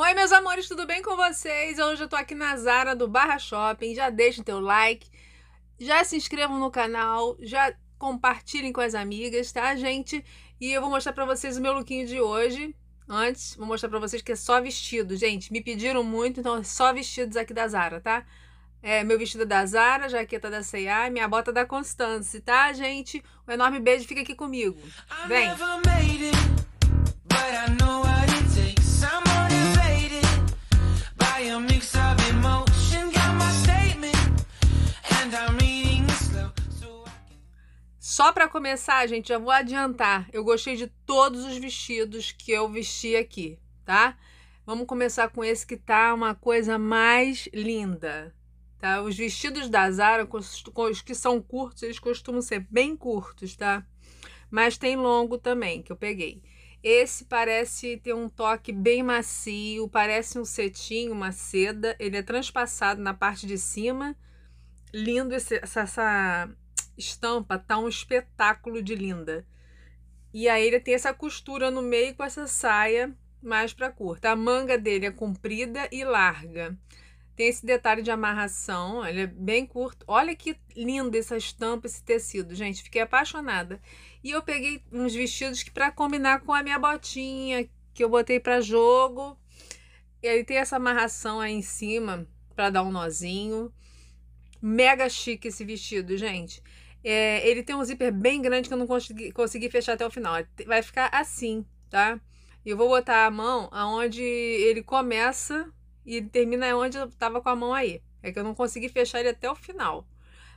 Oi, meus amores, tudo bem com vocês? Hoje eu tô aqui na Zara do Barra Shopping. Já deixem teu like, já se inscrevam no canal, já compartilhem com as amigas, tá, gente? E eu vou mostrar pra vocês o meu lookinho de hoje. Antes, vou mostrar pra vocês que é só vestido, gente. Me pediram muito, então é só vestidos aqui da Zara, tá? É, meu vestido é da Zara, jaqueta da C&A e minha bota é da Constance, tá, gente? Um enorme beijo, fica aqui comigo. Vem! I Só para começar, gente, já vou adiantar. Eu gostei de todos os vestidos que eu vesti aqui, tá? Vamos começar com esse que tá uma coisa mais linda, tá? Os vestidos da Zara, os que são curtos, eles costumam ser bem curtos, tá? Mas tem longo também, que eu peguei. Esse parece ter um toque bem macio, parece um cetim, uma seda. Ele é transpassado na parte de cima. Lindo esse, essa, essa estampa tá um espetáculo de linda. E aí ele tem essa costura no meio com essa saia mais para curta. Tá, a manga dele é comprida e larga. Tem esse detalhe de amarração, ele é bem curto. Olha que linda essa estampa, esse tecido, gente. Fiquei apaixonada. E eu peguei uns vestidos que para combinar com a minha botinha que eu botei para jogo. E aí tem essa amarração aí em cima para dar um nozinho. Mega chique esse vestido, gente. É, ele tem um zíper bem grande que eu não consegui, consegui fechar até o final. Vai ficar assim, tá? Eu vou botar a mão aonde ele começa e termina onde eu tava com a mão aí. É que eu não consegui fechar ele até o final.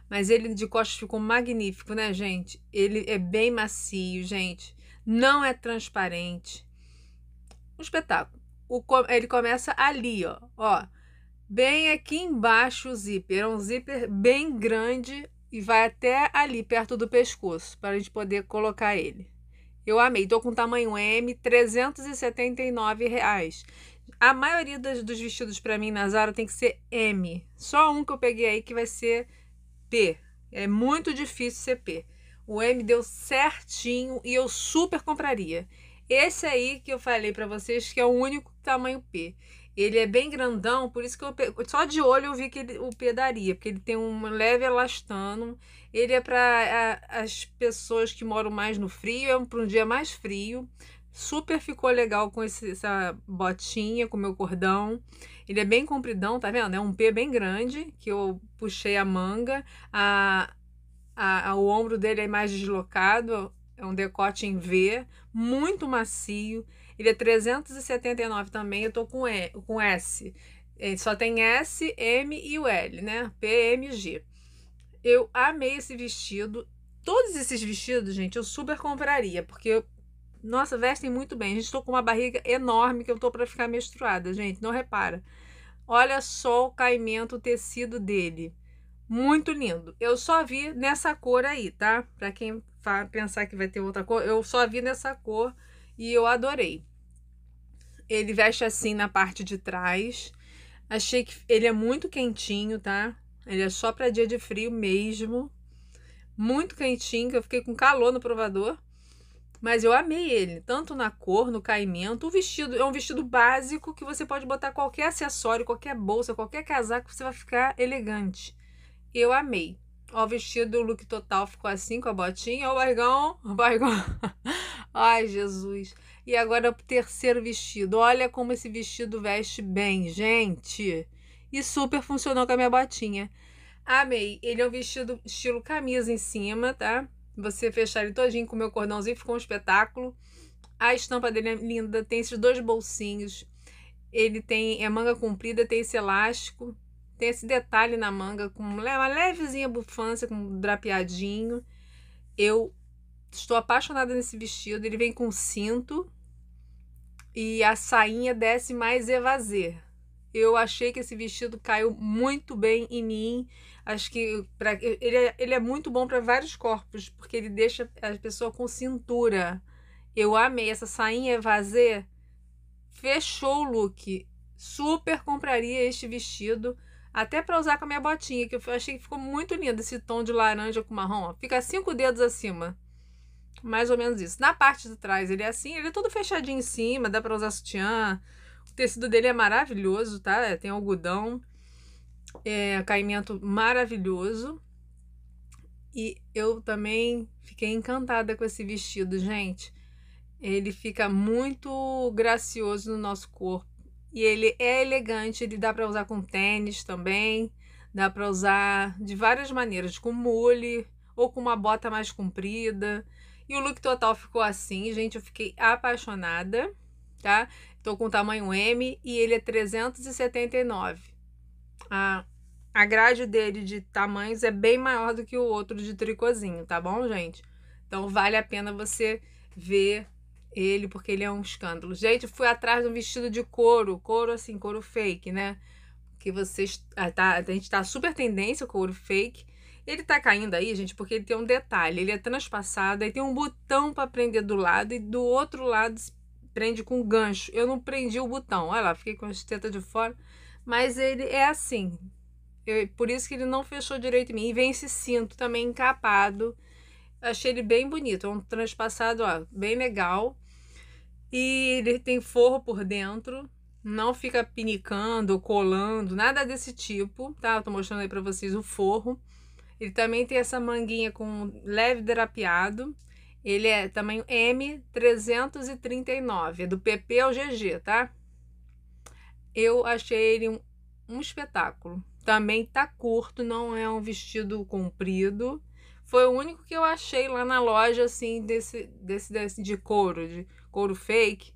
Mas ele de costas ficou magnífico, né, gente? Ele é bem macio, gente. Não é transparente. Um espetáculo. O, ele começa ali, ó. Ó bem aqui embaixo o zíper. É um zíper bem grande, e vai até ali, perto do pescoço, para a gente poder colocar ele. Eu amei, tô com tamanho M, 379 reais. A maioria dos, dos vestidos para mim na Zara tem que ser M. Só um que eu peguei aí que vai ser P. É muito difícil ser P. O M deu certinho e eu super compraria. Esse aí que eu falei para vocês que é o único tamanho P. Ele é bem grandão, por isso que eu, só de olho eu vi que ele, o pedaria, porque ele tem um leve elastano. Ele é para as pessoas que moram mais no frio, é para um dia mais frio. Super ficou legal com esse, essa botinha, com o meu cordão. Ele é bem compridão, tá vendo? É um P bem grande, que eu puxei a manga. A, a, a o ombro dele é mais deslocado, é um decote em V, muito macio. Ele é 379 também, eu tô com, e, com S. É, só tem S, M e o L, né? PMG. Eu amei esse vestido. Todos esses vestidos, gente, eu super compraria, porque nossa, vestem muito bem. A gente tô com uma barriga enorme que eu tô para ficar menstruada, gente, não repara. Olha só o caimento, o tecido dele. Muito lindo. Eu só vi nessa cor aí, tá? Pra quem pensar que vai ter outra cor, eu só vi nessa cor e eu adorei. Ele veste assim na parte de trás. Achei que ele é muito quentinho, tá? Ele é só para dia de frio mesmo. Muito quentinho, que eu fiquei com calor no provador. Mas eu amei ele, tanto na cor, no caimento. O vestido é um vestido básico que você pode botar qualquer acessório, qualquer bolsa, qualquer casaco, você vai ficar elegante. Eu amei. Ó, o vestido, o look total ficou assim com a botinha. Ó, o barrigão, o barrigão. Ai, Jesus. E agora o terceiro vestido. Olha como esse vestido veste bem, gente. E super funcionou com a minha botinha. Amei. Ele é um vestido estilo camisa em cima, tá? Você fechar ele todinho com o meu cordãozinho, ficou um espetáculo. A estampa dele é linda, tem esses dois bolsinhos. Ele tem é manga comprida, tem esse elástico tem esse detalhe na manga com uma levezinha bufância, com um drapeadinho. Eu estou apaixonada nesse vestido. Ele vem com cinto e a sainha desce mais evasê. Eu achei que esse vestido caiu muito bem em mim. Acho que pra, ele, é, ele é muito bom para vários corpos, porque ele deixa a pessoa com cintura. Eu amei essa sainha evasê. Fechou o look. Super compraria este vestido. Até para usar com a minha botinha, que eu achei que ficou muito lindo esse tom de laranja com marrom. Ó. Fica cinco dedos acima. Mais ou menos isso. Na parte de trás ele é assim, ele é todo fechadinho em cima, dá para usar sutiã. O tecido dele é maravilhoso, tá? É, tem algodão, é, caimento maravilhoso. E eu também fiquei encantada com esse vestido, gente. Ele fica muito gracioso no nosso corpo e ele é elegante, ele dá para usar com tênis também, dá para usar de várias maneiras, com mule ou com uma bota mais comprida. E o look total ficou assim, gente, eu fiquei apaixonada, tá? Tô com tamanho M e ele é 379. A, a grade dele de tamanhos é bem maior do que o outro de tricôzinho, tá bom, gente? Então vale a pena você ver ele porque ele é um escândalo. Gente, fui atrás de um vestido de couro, couro assim, couro fake, né? Que vocês. Ah, tá, a gente tá super tendência, couro fake. Ele tá caindo aí, gente, porque ele tem um detalhe: ele é transpassado, aí tem um botão para prender do lado e do outro lado prende com gancho. Eu não prendi o botão, olha lá, fiquei com as tetas de fora. Mas ele é assim. Eu, por isso que ele não fechou direito em mim. E vem esse cinto também encapado. Achei ele bem bonito, é um transpassado, ó, bem legal. E ele tem forro por dentro, não fica pinicando, colando, nada desse tipo, tá? Eu tô mostrando aí para vocês o forro. Ele também tem essa manguinha com leve drapeado. Ele é tamanho M339, é do PP ao GG, tá? Eu achei ele um, um espetáculo. Também tá curto, não é um vestido comprido. Foi o único que eu achei lá na loja, assim, desse, desse, desse de couro, de couro fake.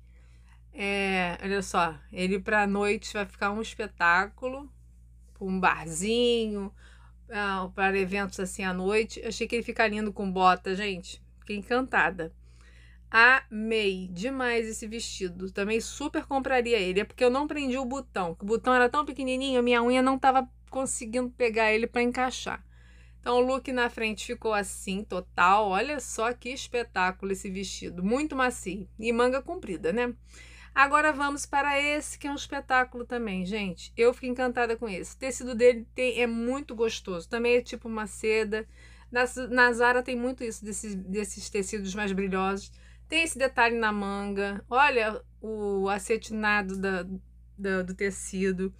É, olha só, ele para noite vai ficar um espetáculo, um barzinho, é, para eventos assim à noite. achei que ele fica lindo com bota, gente. Fiquei encantada. Amei demais esse vestido. Também super compraria ele. É porque eu não prendi o botão. O botão era tão pequenininho, minha unha não estava conseguindo pegar ele para encaixar. Então o look na frente ficou assim, total. Olha só que espetáculo esse vestido, muito macio e manga comprida, né? Agora vamos para esse que é um espetáculo também, gente. Eu fiquei encantada com esse. O tecido dele tem, é muito gostoso. Também é tipo uma seda. Na, na Zara tem muito isso, desses, desses tecidos mais brilhosos. Tem esse detalhe na manga. Olha o acetinado da, da, do tecido.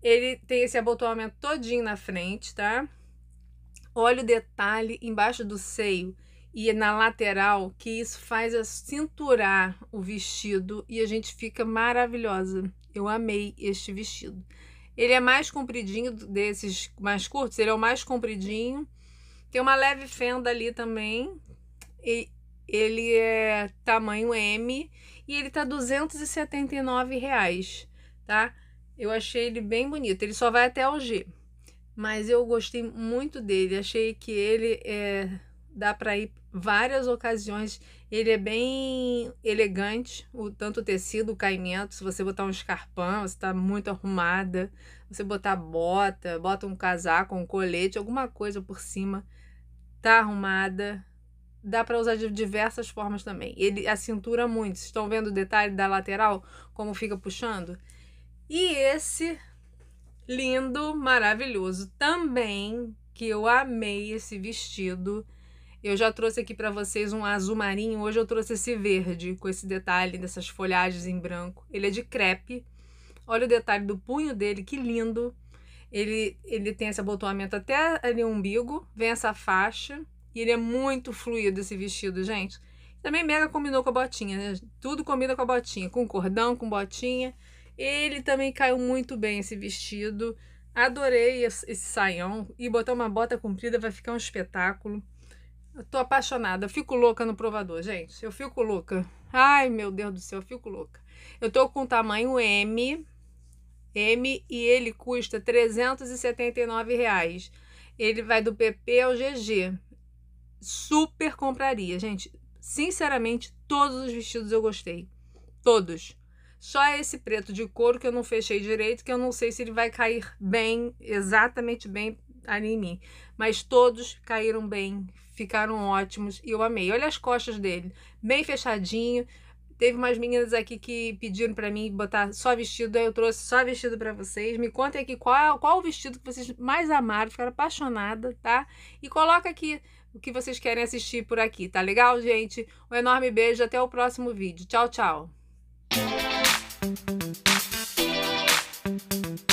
Ele tem esse abotoamento todinho na frente, tá? Olha o detalhe embaixo do seio e na lateral, que isso faz a cinturar o vestido e a gente fica maravilhosa. Eu amei este vestido. Ele é mais compridinho desses mais curtos, ele é o mais compridinho. Tem uma leve fenda ali também. E ele é tamanho M e ele tá 279 reais, tá? Eu achei ele bem bonito. Ele só vai até o G mas eu gostei muito dele. Achei que ele é, dá para ir várias ocasiões. Ele é bem elegante, o tanto o tecido, o caimento. Se você botar um escarpão, você está muito arrumada. Você botar bota, bota um casaco, um colete, alguma coisa por cima, tá arrumada. Dá para usar de diversas formas também. Ele a cintura muito. Vocês estão vendo o detalhe da lateral como fica puxando? E esse lindo, maravilhoso também, que eu amei esse vestido. Eu já trouxe aqui para vocês um azul marinho, hoje eu trouxe esse verde, com esse detalhe dessas folhagens em branco. Ele é de crepe. Olha o detalhe do punho dele, que lindo. Ele, ele tem esse abotoamento até ali o umbigo, vem essa faixa, e ele é muito fluido esse vestido, gente. Também mega combinou com a botinha, né? Tudo combina com a botinha, com cordão, com botinha. Ele também caiu muito bem esse vestido. Adorei esse saião e botar uma bota comprida vai ficar um espetáculo. Eu tô apaixonada, eu fico louca no provador, gente. Eu fico louca. Ai, meu Deus do céu, eu fico louca. Eu tô com tamanho M, M e ele custa 379 reais. Ele vai do PP ao GG. Super compraria, gente. Sinceramente, todos os vestidos eu gostei. Todos. Só é esse preto de couro que eu não fechei direito, que eu não sei se ele vai cair bem, exatamente bem ali em mim. Mas todos caíram bem, ficaram ótimos e eu amei. Olha as costas dele, bem fechadinho. Teve umas meninas aqui que pediram para mim botar só vestido, aí eu trouxe só vestido para vocês. Me contem aqui qual, é, qual o vestido que vocês mais amaram, ficaram apaixonada, tá? E coloca aqui o que vocês querem assistir por aqui, tá legal, gente? Um enorme beijo, até o próximo vídeo. Tchau, tchau. Thank you.